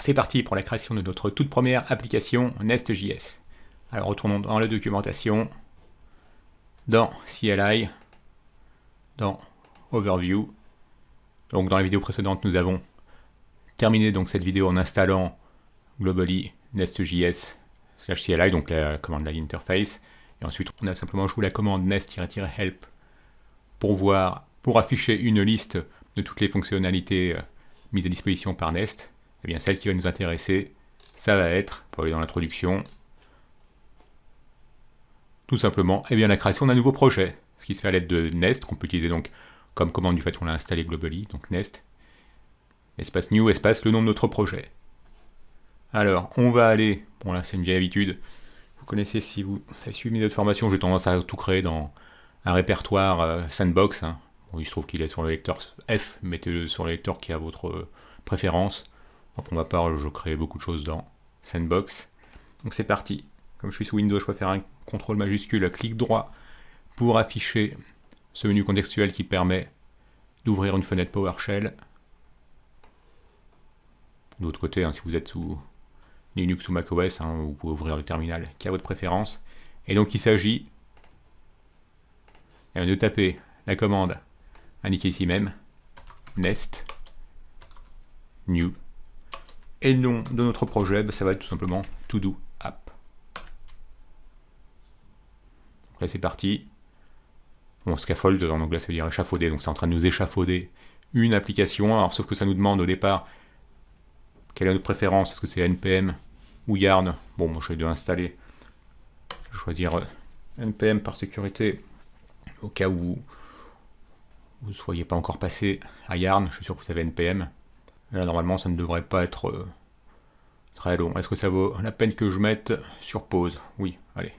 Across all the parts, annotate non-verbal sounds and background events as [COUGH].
c'est parti pour la création de notre toute première application Nest.js. Alors retournons dans la documentation, dans CLI, dans Overview. Donc dans la vidéo précédente, nous avons terminé donc cette vidéo en installant globally nest.js slash CLI, donc la commande line interface. Et ensuite, on a simplement joué la commande nest-help pour voir, pour afficher une liste de toutes les fonctionnalités euh, mises à disposition par Nest eh bien celle qui va nous intéresser, ça va être, pour aller dans l'introduction, tout simplement eh bien, la création d'un nouveau projet, ce qui se fait à l'aide de Nest, qu'on peut utiliser donc comme commande du fait qu'on l'a installé globally, donc Nest, espace new, espace le nom de notre projet. Alors, on va aller, bon là c'est une vieille habitude, vous connaissez si vous avez suivi mes autres formations, j'ai tendance à tout créer dans un répertoire euh, sandbox, hein. il se trouve qu'il est sur le lecteur F, mettez-le sur le lecteur qui a votre euh, préférence, pour ma part, je crée beaucoup de choses dans Sandbox. Donc c'est parti. Comme je suis sous Windows, je peux faire un contrôle majuscule, clic droit pour afficher ce menu contextuel qui permet d'ouvrir une fenêtre PowerShell. D'autre côté, hein, si vous êtes sous Linux ou macOS, OS, hein, vous pouvez ouvrir le terminal qui a votre préférence. Et donc il s'agit eh de taper la commande indiquée ici même, nest new et le nom de notre projet, ben, ça va être tout simplement To Do App. là, c'est parti. On scaffold, en anglais, ça veut dire échafauder. Donc c'est en train de nous échafauder une application. Alors, sauf que ça nous demande au départ quelle est notre préférence. Est-ce que c'est NPM ou Yarn Bon, moi, je vais installer. Je vais choisir euh, NPM par sécurité au cas où vous ne soyez pas encore passé à Yarn. Je suis sûr que vous avez NPM. Là, normalement, ça ne devrait pas être euh, très long. Est-ce que ça vaut la peine que je mette sur pause Oui, allez.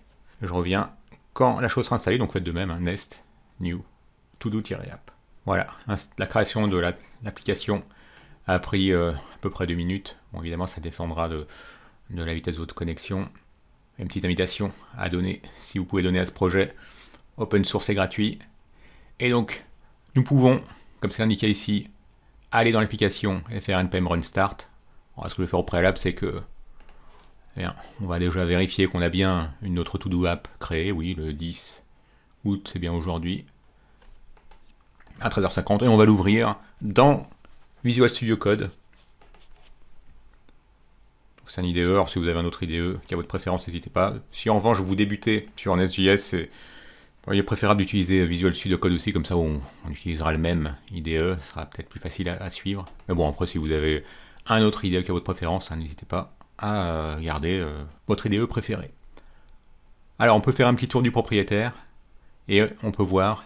Je reviens quand la chose sera installée. Donc faites de même, un hein. nest, new, to todo-app. Voilà, la création de l'application a pris euh, à peu près deux minutes. Bon, évidemment, ça dépendra de, de la vitesse de votre connexion. Une petite invitation à donner, si vous pouvez donner à ce projet, open source est gratuit. Et donc, nous pouvons, comme c'est indiqué ici, aller dans l'application et faire npm run start. Alors, ce que je vais faire au préalable, c'est que eh on va déjà vérifier qu'on a bien une autre to-do app créée, oui, le 10 août, c'est bien aujourd'hui, à 13h50, et on va l'ouvrir dans Visual Studio Code. C'est un IDE, alors si vous avez un autre IDE qui a votre préférence, n'hésitez pas. Si en revanche vous débutez sur un SJS, c'est il est préférable d'utiliser Visual Studio Code aussi, comme ça on, utilisera le même IDE, ce sera peut-être plus facile à, suivre. Mais bon, après, si vous avez un autre IDE qui a votre préférence, hein, n'hésitez pas à euh, garder euh, votre IDE préféré. Alors, on peut faire un petit tour du propriétaire, et on peut voir,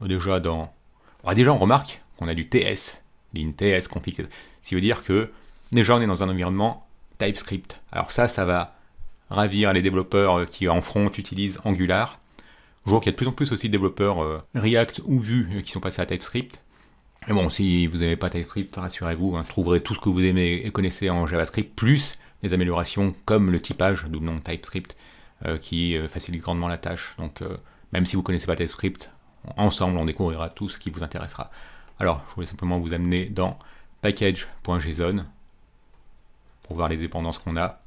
bah, déjà dans... Bah, déjà, on remarque qu'on a du TS, ligne TS config, ce qui veut dire que, déjà, on est dans un environnement TypeScript. Alors ça, ça va ravir les développeurs euh, qui en front utilisent Angular. Je vois qu'il y a de plus en plus aussi de développeurs euh, React ou Vue euh, qui sont passés à TypeScript. Mais bon, si vous n'avez pas TypeScript, rassurez-vous, vous hein, trouverez tout ce que vous aimez et connaissez en JavaScript, plus des améliorations comme le typage, d'où le nom TypeScript, qui facilite grandement la tâche. Donc, même si vous ne connaissez pas TypeScript, ensemble, on découvrira tout ce qui vous intéressera. Alors, je voulais simplement vous amener dans package.json pour voir les dépendances qu'on a.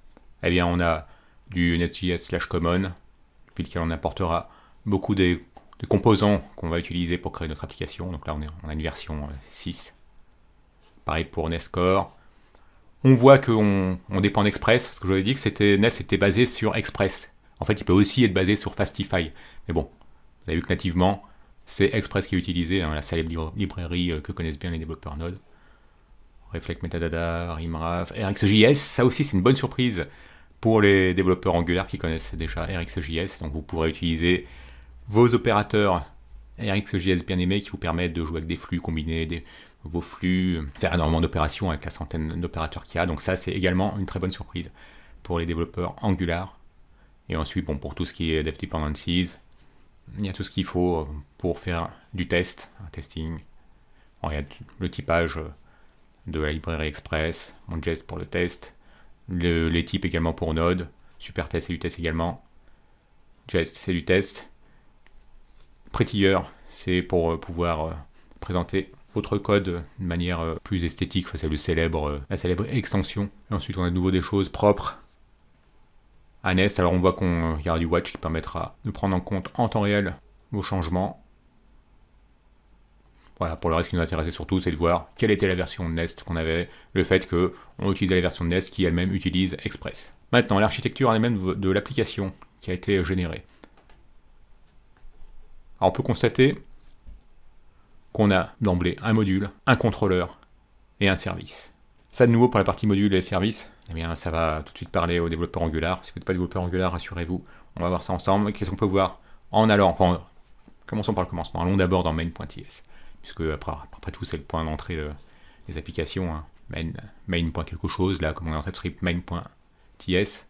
Eh bien, on a du NSJS slash common, lequel en apportera beaucoup des, composants qu'on va utiliser pour créer notre application. Donc là, on, est, on a une version 6. Euh, Pareil pour Nescore. On voit qu'on on dépend d'Express, parce que je vous avais dit que c'était, Nest était basé sur Express. En fait, il peut aussi être basé sur Fastify. Mais bon, vous avez vu que nativement, c'est Express qui est utilisé, hein, la célèbre librairie euh, que connaissent bien les développeurs Node. Reflect Metadata, RimRAF, RxJS, ça aussi c'est une bonne surprise pour les développeurs Angular qui connaissent déjà RxJS. Donc vous pourrez utiliser vos opérateurs RxJS bien aimés qui vous permettent de jouer avec des flux, combinés, vos flux, faire énormément d'opérations avec la centaine d'opérateurs qu'il y a. Donc ça, c'est également une très bonne surprise pour les développeurs Angular. Et ensuite, bon, pour tout ce qui est dev dependencies, il y a tout ce qu'il faut pour faire du test, un testing. il y a le typage de la librairie Express, mon geste pour le test, les types également pour Node. SuperTest et test également. Jest, c'est du test. Prettier c'est pour euh, pouvoir euh, présenter votre code de manière euh, plus esthétique. c'est le célèbre, la célèbre extension. ensuite, on a de nouveau des choses propres à Nest. Alors, on voit qu'il y aura du watch qui permettra de prendre en compte en temps réel vos changements. Voilà, pour le reste, ce qui nous intéressait surtout, c'est de voir quelle était la version Nest qu'on avait, le fait qu'on utilisait la version Nest qui elle-même utilise Express. Maintenant, l'architecture elle-même de l'application qui a été générée. Alors, on peut constater qu'on a d'emblée un module, un contrôleur et un service. Ça, de nouveau, pour la partie module et service, eh bien, ça va tout de suite parler aux développeurs Angular. Si vous n'êtes pas développeur Angular, rassurez-vous, on va voir ça ensemble. Qu'est-ce qu'on peut voir en allant, commençons par le commencement, allons d'abord dans main.js puisque après, tout c'est le point d'entrée euh, des applications, hein. main, Point quelque chose, là comme on est en TypeScript main.ts,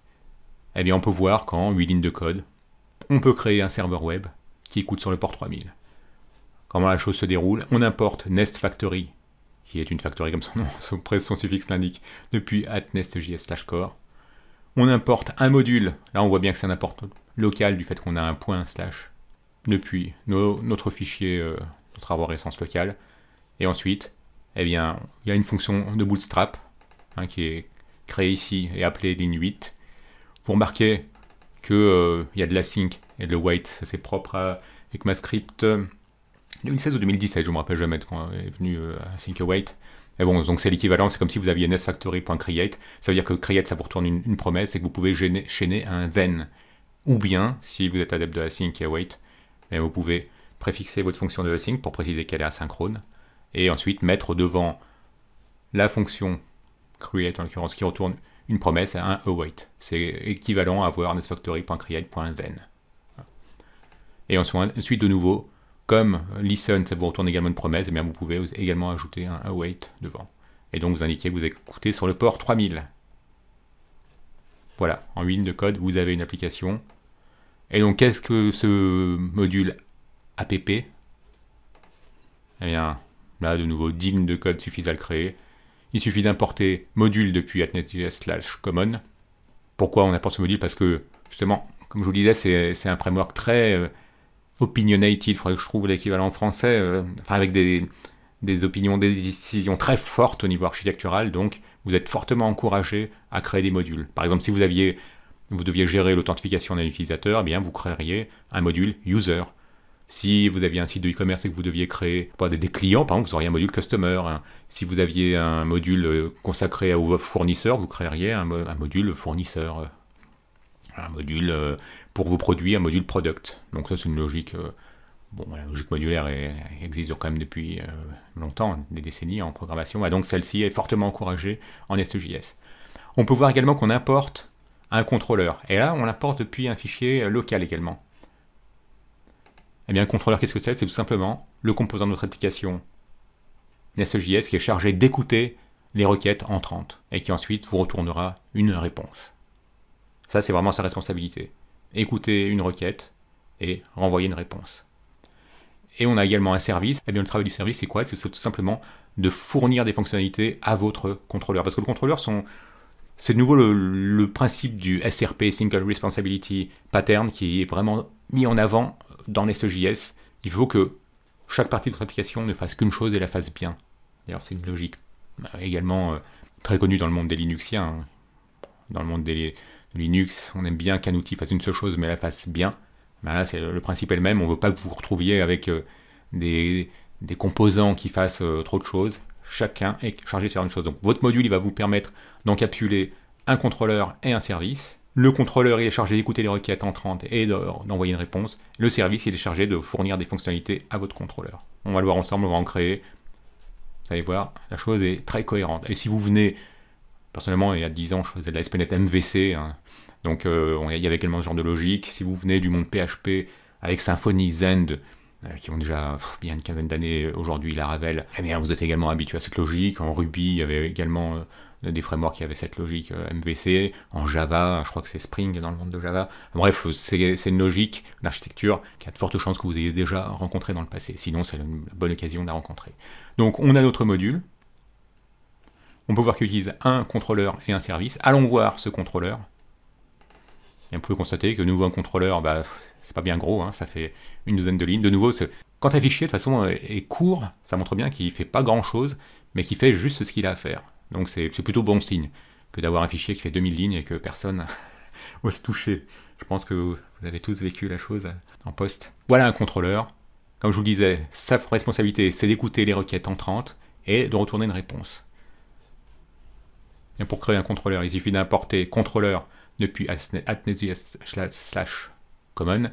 eh bien on peut voir qu'en 8 lignes de code, on peut créer un serveur web qui écoute sur le port 3000. Comment la chose se déroule On importe Nest Factory, qui est une factory comme son nom, [LAUGHS] son, son suffixe l'indique, depuis at nest.js core. On importe un module, là on voit bien que c'est un import local du fait qu'on a un point slash depuis notre fichier euh, notre arbre essence locale. Et ensuite, eh bien, il y a une fonction de bootstrap hein, qui est créée ici et appelée l'inuit. Vous remarquez qu'il euh, il y a de la sync et de le wait, ça c'est propre à ECMAScript 2016 euh, ou 2017, je ne me rappelle jamais quand est venu async euh, à sync await. Et bon, donc c'est l'équivalent, c'est comme si vous aviez nsfactory.create. ça veut dire que create, ça vous retourne une, promesse et que vous pouvez gêner, chaîner un then. Ou bien, si vous êtes adepte de la sync et await, eh vous pouvez préfixer votre fonction de async pour préciser qu'elle est asynchrone, et ensuite mettre devant la fonction create en l'occurrence qui retourne une promesse à un await. C'est équivalent à avoir nextfactory.create.then. Et ensuite, de nouveau, comme listen, ça vous retourne également une promesse, eh vous pouvez également ajouter un await devant. Et donc vous indiquez que vous écoutez sur le port 3000. Voilà, en 8 lignes de code, vous avez une application. Et donc qu'est-ce que ce module app, eh bien, là, de nouveau, digne de code suffisent à le créer. Il suffit d'importer module depuis atnet.js slash common. Pourquoi on importe ce module Parce que, justement, comme je vous le disais, c'est un framework très euh, opinionated. faudrait que je trouve l'équivalent français, euh, avec des, opinions, des décisions très fortes au niveau architectural. Donc, vous êtes fortement encouragé à créer des modules. Par exemple, si vous aviez vous deviez gérer l'authentification d'un utilisateur, eh bien vous créeriez un module user si vous aviez un site de e-commerce et que vous deviez créer des, clients, par exemple, vous auriez un module customer. Hein. Si vous aviez un module euh, consacré à vos fournisseurs, vous créeriez un, module fournisseur. Euh, un module euh, pour vos produits, un module product. Donc ça, c'est une logique. Bon, la logique modulaire existe quand même depuis longtemps, des décennies en programmation. donc celle-ci est fortement encouragée en SEJS. On peut voir également qu'on importe un contrôleur. Et là, on l'importe depuis un fichier local également. Eh bien, le contrôleur, qu'est-ce que c'est C'est tout simplement le composant de notre application NestJS e qui est chargé d'écouter les requêtes entrantes et qui ensuite vous retournera une réponse. Ça, c'est vraiment sa responsabilité. Écouter une requête et renvoyer une réponse. Et on a également un service. Et eh bien, le travail du service, c'est quoi C'est tout simplement de fournir des fonctionnalités à votre contrôleur. Parce que le contrôleur, sont, c'est de nouveau le, principe du SRP, Single Responsibility Pattern, qui est vraiment mis en avant dans NestJS, il faut que chaque partie de votre application ne fasse qu'une chose et la fasse bien. D'ailleurs, c'est une logique euh, également euh, très connue dans le monde des Linuxiens. Hein. Dans le monde des Linux, on aime bien qu'un outil fasse une seule chose mais la fasse bien. Ben là, c'est le principe elle même. On ne veut pas que vous vous retrouviez avec euh, des, composants qui fassent trop de choses. Chacun est chargé de faire une chose. Donc, votre module, il va vous permettre d'encapsuler un contrôleur et un service. Le contrôleur il est chargé d'écouter les requêtes entrantes et d'envoyer une réponse. Le service il est chargé de fournir des fonctionnalités à votre contrôleur. On va le voir ensemble, on va en créer. Vous allez voir, la chose est très cohérente. Et si vous venez, personnellement, il y a 10 ans, je faisais de la SPNet MVC, hein. donc euh, il y avait également ce genre de logique. Si vous venez du monde PHP avec Symfony, Zend, euh, qui ont déjà bien une quinzaine d'années aujourd'hui, Laravel, eh bien vous êtes également habitué à cette logique. En Ruby, il y avait également... Euh, euh, des frameworks qui avaient cette logique euh, MVC, en Java, je crois que c'est Spring dans le monde de Java. Bref, c'est une logique d'architecture qui a de fortes chances que vous ayez déjà rencontré dans le passé, sinon c'est une bonne occasion de la rencontrer. Donc on a notre module, on peut voir qu'il utilise un contrôleur et un service. Allons voir ce contrôleur. on peut constater que nouveau un contrôleur, bah, c'est pas bien gros, hein, ça fait une douzaine de lignes. De nouveau, quand un fichier de façon euh, est court, ça montre bien qu'il ne fait pas grand chose, mais qu'il fait juste ce qu'il a à faire. Donc c'est plutôt bon signe que d'avoir un fichier qui fait 2000 lignes et que personne [LAUGHS] se toucher. Je pense que vous avez tous vécu la chose en poste. Voilà un contrôleur. Comme je vous le disais, sa responsabilité, c'est d'écouter les requêtes entrantes et de retourner une réponse. pour créer un contrôleur, il suffit d'importer contrôleur depuis slash common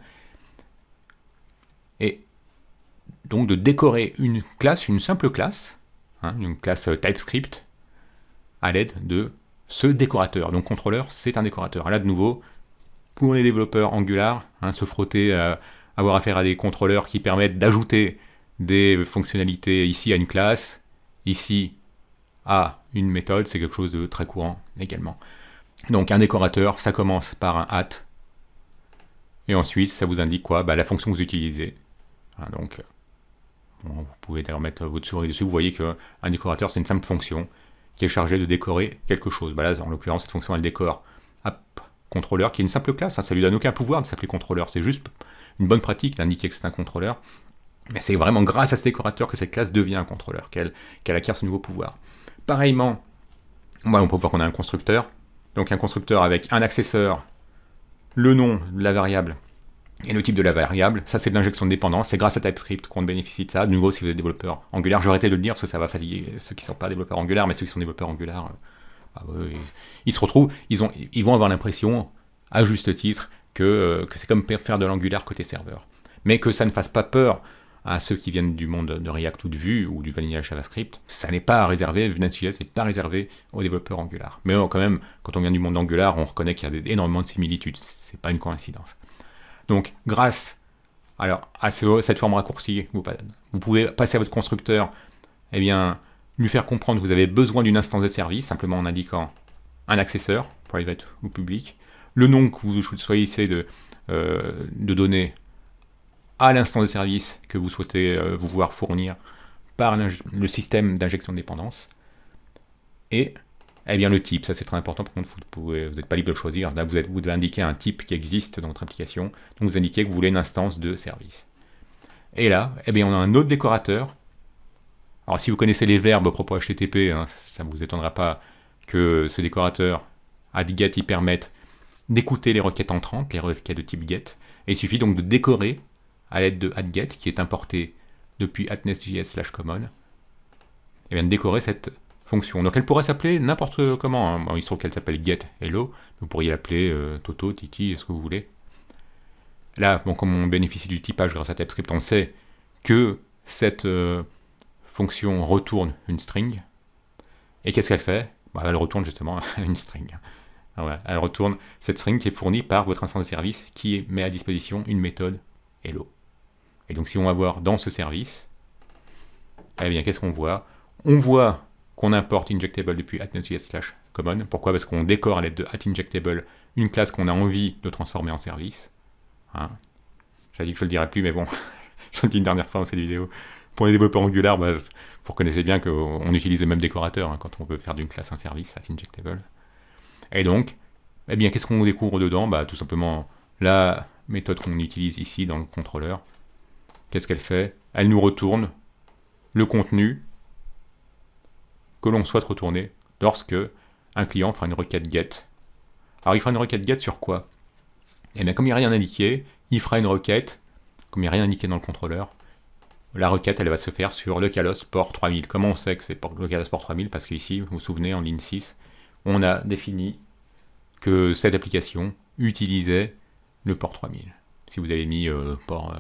et donc de décorer une classe, une simple classe, hein, une classe euh, TypeScript à l'aide de ce décorateur. Donc contrôleur, c'est un décorateur. Là, de nouveau, pour les développeurs Angular, hein, se frotter, euh, avoir affaire à des contrôleurs qui permettent d'ajouter des fonctionnalités ici à une classe, ici à une méthode, c'est quelque chose de très courant également. Donc un décorateur, ça commence par un at, et ensuite ça vous indique quoi bah, La fonction que vous utilisez. Hein, donc, euh, vous pouvez d'ailleurs mettre votre souris dessus, vous voyez qu'un décorateur c'est une simple fonction, qui est chargé de décorer quelque chose. Bah en l'occurrence, cette fonction, elle décore app contrôleur, qui est une simple classe. Ça hein. ça lui donne aucun pouvoir de s'appeler contrôleur. C'est juste une bonne pratique d'indiquer que c'est un contrôleur. Mais c'est vraiment grâce à ce décorateur que cette classe devient un contrôleur, qu'elle acquiert ce nouveau pouvoir. Pareillement, bah, on peut voir qu'on a un constructeur. Donc un constructeur avec un accesseur, le nom de la variable et le type de la variable. Ça, c'est de l'injection de dépendance. C'est grâce à TypeScript qu'on bénéficie de ça. De nouveau, si vous êtes développeur Angular, j'aurais été de le dire parce que ça va fatiguer ceux qui ne sont pas développeurs Angular, mais ceux qui sont développeurs Angular, euh, bah, ils, se retrouvent, ils, ont, ils vont avoir l'impression, à juste titre, que, euh, c'est comme faire de l'Angular côté serveur. Mais que ça ne fasse pas peur à ceux qui viennent du monde de React ou de Vue ou du vanilla JavaScript, ça n'est pas réservé, Vue.js n'est pas réservé aux développeurs Angular. Mais oh, quand même, quand on vient du monde Angular, on reconnaît qu'il y a énormément de similitudes. C'est pas une coïncidence. Donc, grâce alors, à cette forme raccourcie, vous, pouvez passer à votre constructeur, eh bien, lui faire comprendre que vous avez besoin d'une instance de service, simplement en indiquant un accesseur, private ou public, le nom que vous choisissez de, euh, de donner à l'instance de service que vous souhaitez euh, vous voir fournir par le système d'injection de dépendance, et eh bien, le type, ça c'est très important, par contre, vous n'êtes pas libre de le choisir. Là, vous, devez indiquer un type qui existe dans votre application. Donc, vous indiquez que vous voulez une instance de service. Et là, eh bien, on a un autre décorateur. Alors, si vous connaissez les verbes propos HTTP, hein, ça ne vous étonnera pas que ce décorateur AddGet y permette d'écouter les requêtes entrantes, les requêtes de type GET. Et il suffit donc de décorer à l'aide de AddGet, qui est importé depuis slash common, eh bien de décorer cette donc elle pourrait s'appeler n'importe comment. Hein. il se trouve qu'elle s'appelle GetHello, hello. Vous pourriez l'appeler euh, Toto, Titi, est-ce que vous voulez. Là, bon, comme on bénéficie du typage grâce à TypeScript, on sait que cette euh, fonction retourne une string. Et qu'est-ce qu'elle fait bah, Elle retourne justement [LAUGHS] une string. Ah elle retourne cette string qui est fournie par votre instance de service qui met à disposition une méthode hello. Et donc si on va voir dans ce service, eh bien qu'est-ce qu'on voit On voit qu'on importe injectable depuis nestjs slash common. Pourquoi Parce qu'on décore à l'aide de atInjectable une classe qu'on a envie de transformer en service. Hein J'avais dit que je ne le dirais plus, mais bon, [LAUGHS] je le dis une dernière fois dans cette vidéo. Pour les développeurs Angular, bah, vous reconnaissez bien qu'on utilise le même décorateur hein, quand on veut faire d'une classe un service, atInjectable. injectable. Et donc, eh bien, qu'est-ce qu'on découvre dedans bah, Tout simplement la méthode qu'on utilise ici dans le contrôleur. Qu'est-ce qu'elle fait Elle nous retourne le contenu que l'on souhaite retourner lorsque un client fera une requête GET. Alors il fera une requête GET sur quoi Et eh bien comme il n'y a rien indiqué, il fera une requête, comme il n'y a rien indiqué dans le contrôleur, la requête elle va se faire sur le Calos port 3000. Comment on sait que c'est le Calos port 3000 Parce qu'ici, vous vous souvenez, en ligne 6, on a défini que cette application utilisait le port 3000. Si vous avez mis euh, port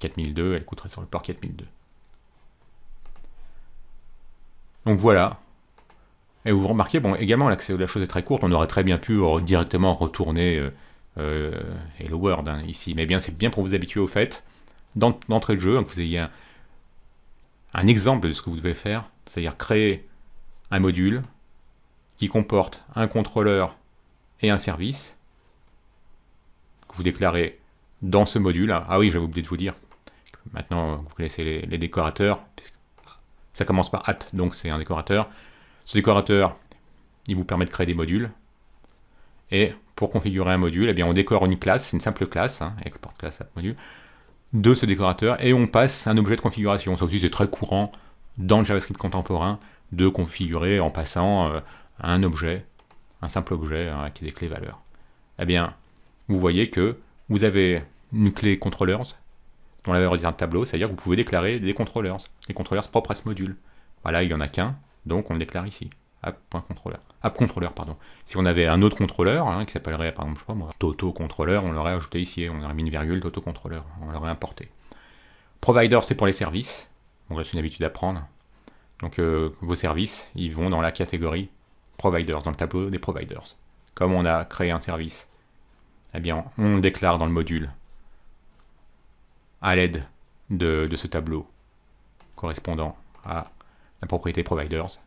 4002, euh, elle coûterait sur le port 4002. Donc voilà. Et vous remarquez, bon, également, la chose est très courte, on aurait très bien pu euh, directement retourner euh, euh, Hello World hein, ici. Mais bien, c'est bien pour vous habituer au fait, d'entrée de jeu, que vous ayez un, exemple de ce que vous devez faire, c'est-à-dire créer un module qui comporte un contrôleur et un service que vous déclarez dans ce module. Ah oui, j'avais oublié de vous dire, maintenant vous connaissez les, les décorateurs, puisque ça commence par at, donc c'est un décorateur. Ce décorateur, il vous permet de créer des modules. Et pour configurer un module, eh bien, on décore une classe, une simple classe, hein, export class module, de ce décorateur, et on passe un objet de configuration. Ça aussi, c'est très courant dans le JavaScript contemporain de configurer en passant euh, un objet, un simple objet qui hein, avec des clés valeurs. Eh bien, vous voyez que vous avez une clé controllers on l'avait dans un tableau, c'est-à-dire que vous pouvez déclarer des contrôleurs, les contrôleurs propres à ce module. Voilà, il n'y en a qu'un, donc on le déclare ici. App.controller. App.controller, pardon. Si on avait un autre contrôleur, hein, qui s'appellerait, par exemple, je on l'aurait ajouté ici, on aurait mis une virgule Toto-controller, on l'aurait importé. Provider, c'est pour les services. On reste une habitude à prendre. Donc euh, vos services, ils vont dans la catégorie providers, dans le tableau des providers. Comme on a créé un service, eh bien, on le déclare dans le module à l'aide de, ce tableau correspondant à la propriété providers.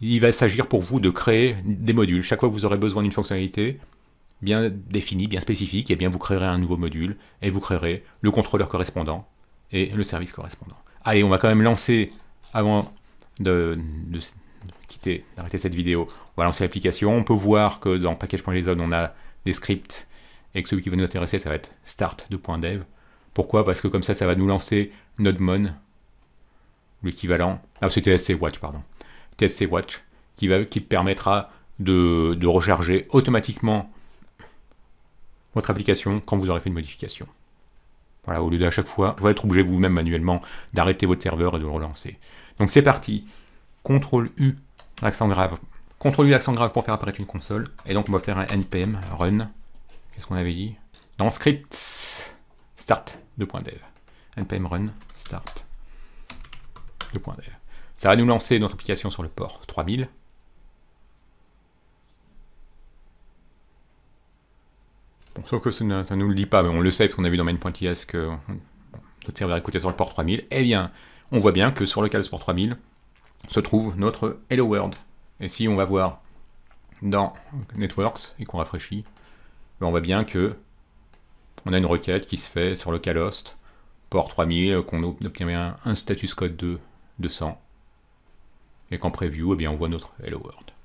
Il va s'agir pour vous de créer des modules. Chaque fois que vous aurez besoin d'une fonctionnalité bien définie, bien spécifique, et eh bien vous créerez un nouveau module et vous créerez le contrôleur correspondant et le service correspondant. Allez, on va quand même lancer, avant de, quitter, d'arrêter cette vidéo, on va lancer l'application. On peut voir que dans package.json, on a des scripts et que celui qui va nous intéresser, ça va être start pourquoi Parce que comme ça, ça va nous lancer NodeMon, l'équivalent. Ah, c'est TSC Watch, pardon. TSC Watch, qui, va, qui permettra de, de recharger automatiquement votre application quand vous aurez fait une modification. Voilà, au lieu d'à chaque fois, vous allez être obligé vous-même manuellement d'arrêter votre serveur et de le relancer. Donc c'est parti. CTRL U, accent grave. CTRL U, accent grave pour faire apparaître une console. Et donc on va faire un npm run. Qu'est-ce qu'on avait dit Dans script, start. 2.dev. npm run start 2.dev. Ça va nous lancer notre application sur le port 3000. sauf que ça ne nous le dit pas, mais on le sait parce qu'on a vu dans main.js que notre serveur écoutait sur le port 3000. Eh bien, on voit bien que sur le cas de ce port 3000 se trouve notre Hello World. Et si on va voir dans Networks et qu'on rafraîchit, ben, on voit bien que on a une requête qui se fait sur le localhost, port 3000, qu'on obtient un status code de 200, et qu'en preview, eh bien, on voit notre Hello World.